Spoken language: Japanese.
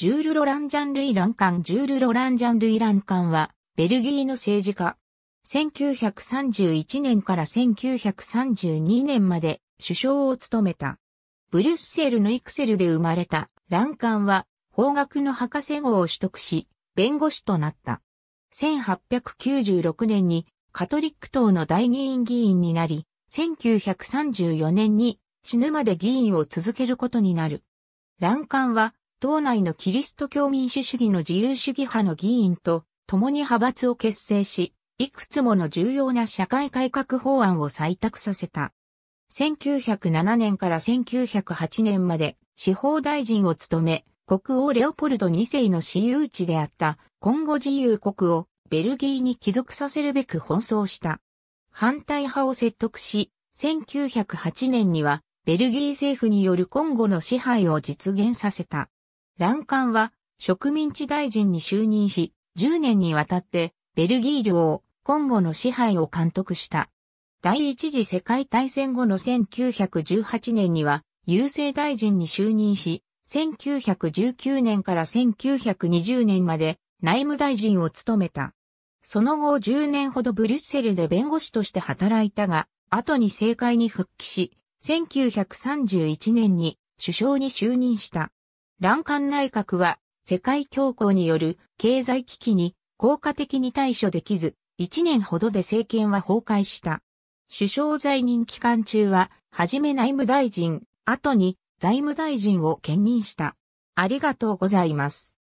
ジュール・ロランジャン・ルイ・ランカンジュール・ロランジャン・ルイ・ランカンは、ベルギーの政治家。1931年から1932年まで首相を務めた。ブリュッセルのイクセルで生まれたランカンは法学の博士号を取得し、弁護士となった。1896年にカトリック党の大議員議員になり、1934年に死ぬまで議員を続けることになる。ランカンは党内のキリスト教民主主義の自由主義派の議員と共に派閥を結成し、いくつもの重要な社会改革法案を採択させた。1907年から1908年まで司法大臣を務め、国王レオポルド2世の私有地であった今後自由国をベルギーに帰属させるべく奔走した。反対派を説得し、1908年にはベルギー政府による今後の支配を実現させた。欄干は植民地大臣に就任し、10年にわたってベルギー領、コンゴの支配を監督した。第一次世界大戦後の1918年には、郵政大臣に就任し、1919年から1920年まで内務大臣を務めた。その後10年ほどブリュッセルで弁護士として働いたが、後に政界に復帰し、1931年に首相に就任した。欄干内閣は、世界恐慌による経済危機に効果的に対処できず、1年ほどで政権は崩壊した。首相在任期間中は、はじめ内務大臣、後に財務大臣を兼任した。ありがとうございます。